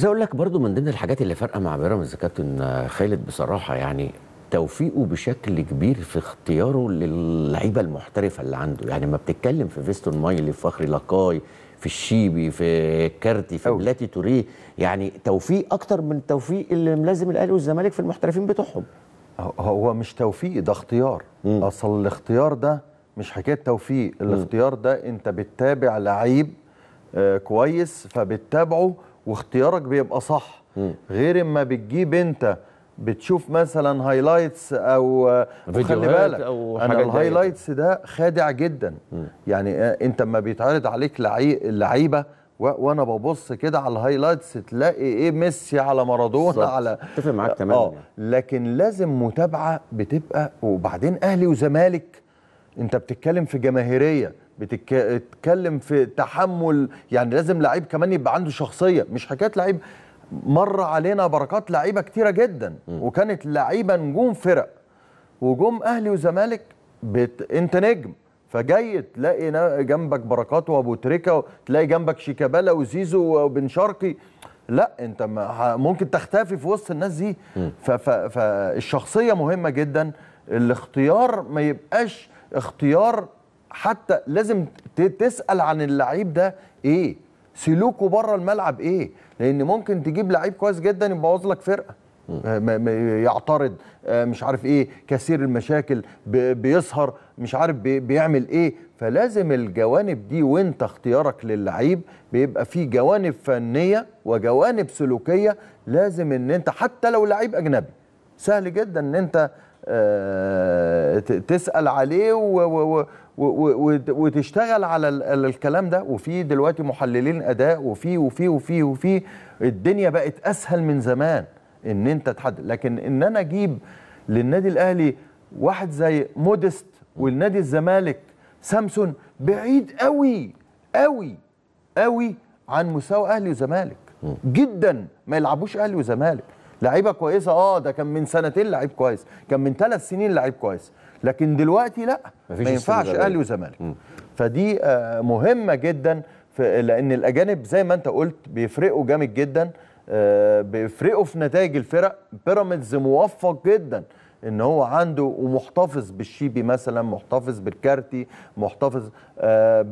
عايز اقول لك برضو من ضمن الحاجات اللي فارقه مع بيراميدز كابتن آه، خالد بصراحه يعني توفيقه بشكل كبير في اختياره للعيبه المحترفه اللي عنده يعني ما بتتكلم في فيستون مايلي في فخري لاكاي في الشيبي في كارتي في بلاتي توريه يعني توفيق اكتر من التوفيق اللي ملازم الاهلي والزمالك في المحترفين بتوعهم هو مش توفيق ده اختيار مم. اصل الاختيار ده مش حكايه توفيق الاختيار ده انت بتتابع لعيب آه، كويس فبتتابعه واختيارك بيبقى صح غير اما بتجيب انت بتشوف مثلا هايلايتس او آه، خلي بالك أو انا الهايلايتس ده خادع جدا م. يعني آه، انت اما بيتعرض عليك لعيبه وانا ببص كده على الهايلايتس تلاقي ايه ميسي على مارادونا على اتفق معاك آه، تماما آه لكن لازم متابعه بتبقى وبعدين اهلي وزمالك انت بتتكلم في جماهيريه بتتكلم في تحمل يعني لازم لعيب كمان يبقى عنده شخصيه مش حكايه لعيب مر علينا بركات لعيبه كتيره جدا م. وكانت لعيبه نجوم فرق وجوم اهلي وزمالك بت... انت نجم فجاي تلاقي جنبك بركات وابو تريكه تلاقي جنبك شيكابالا وزيزو وبن شرقي لا انت ممكن تختفي في وسط الناس دي فالشخصيه مهمه جدا الاختيار ما يبقاش اختيار حتى لازم تسال عن اللعيب ده ايه سلوكه بره الملعب ايه لان ممكن تجيب لعيب كويس جدا يبوظ لك فرقه يعترض آه، مش عارف ايه كثير المشاكل بيسهر مش عارف بيعمل ايه فلازم الجوانب دي وانت اختيارك للعيب بيبقى فيه جوانب فنيه وجوانب سلوكيه لازم ان انت حتى لو لعيب اجنبي سهل جدا ان انت آه، تسال عليه وتشتغل على الكلام ده وفي دلوقتي محللين اداء وفي وفي وفي وفي الدنيا بقت اسهل من زمان ان انت تحدد لكن ان انا اجيب للنادي الاهلي واحد زي مودست والنادي الزمالك سامسون بعيد قوي قوي قوي عن مستوى اهلي وزمالك جدا ما يلعبوش اهلي وزمالك لعيبه كويسه اه ده كان من سنتين لعيب كويس كان من ثلاث سنين لعيب كويس لكن دلوقتي لا ما ينفعش اهلي وزمالك فدي آه، مهمه جدا لان الاجانب زي ما انت قلت بيفرقوا جامد جدا آه، بيفرقوا في نتائج الفرق بيراميدز موفق جدا ان هو عنده ومحتفظ بالشيبي مثلا محتفظ بالكارتي محتفظ آه،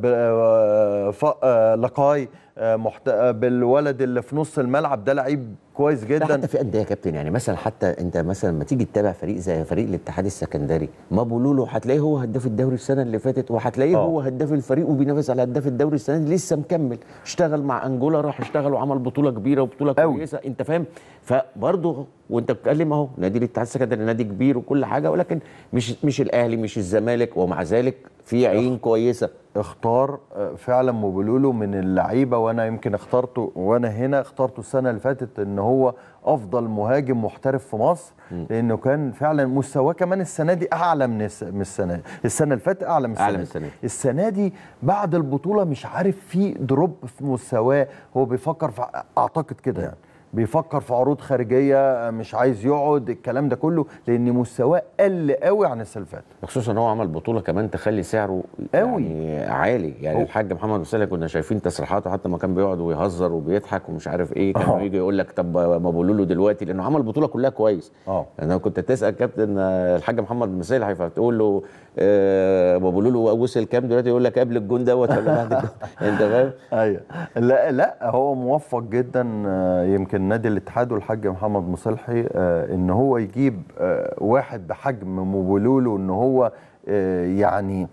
بلقاي محت... بالولد اللي في نص الملعب ده لعيب كويس جدا حتى في انديه يا كابتن يعني مثلا حتى انت مثلا لما تيجي تتابع فريق زي فريق الاتحاد السكندري ما بولولو هتلاقيه هو هداف الدوري السنه اللي فاتت وهتلاقيه آه. هو هداف الفريق وبينافس على هداف الدوري السنه دي لسه مكمل اشتغل مع انجولا راح اشتغل وعمل بطوله كبيره وبطوله أوي. كويسه انت فاهم فبرضه وانت بتتكلم اهو نادي الاتحاد السكندري نادي كبير وكل حاجه ولكن مش مش الاهلي مش الزمالك ومع ذلك في عين كويسه اختار آه، فعلا موبيلولو من اللعيبه وانا يمكن اخترته وانا هنا اخترته السنه اللي فاتت ان هو افضل مهاجم محترف في مصر م. لانه كان فعلا مستواه كمان السنه دي اعلى من من السنه دي السنه اللي فاتت اعلى من السنه, أعلى من السنة. دي. السنه دي بعد البطوله مش عارف في دروب في مستواه هو بيفكر في اعتقد كده يعني بيفكر في عروض خارجيه مش عايز يقعد الكلام ده كله لان مستواه قل قوي عن السنه اللي فاتت خصوصا ان هو عمل بطوله كمان تخلي سعره قوي يعني عالي يعني الحاج محمد مسلك كنا شايفين تصريحاته حتى ما كان بيقعد ويهزر وبيضحك ومش عارف ايه كان أوه. يجي يقول لك طب ما بقول له دلوقتي لانه عمل البطوله كلها كويس اه انا كنت تسال كابتن الحاج محمد مسالي هتقول له أه بقول له وصل كام دلوقتي يقول لك قبل الجون دوت ولا بعد الجون انت فاهم ايوه لا لا هو موفق جدا آه، يمكن النادي الاتحاد والحاج محمد مصلحي آه، ان هو يجيب آه، واحد بحجم مبولولو ان هو آه، يعني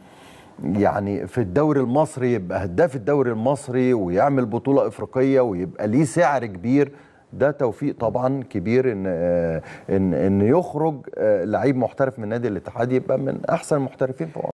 يعني في الدوري المصري يبقى هداف الدوري المصري ويعمل بطولة إفريقية ويبقى ليه سعر كبير ده توفيق طبعا كبير ان ان ان يخرج لعيب محترف من نادي الاتحاد يبقى من احسن المحترفين في مصر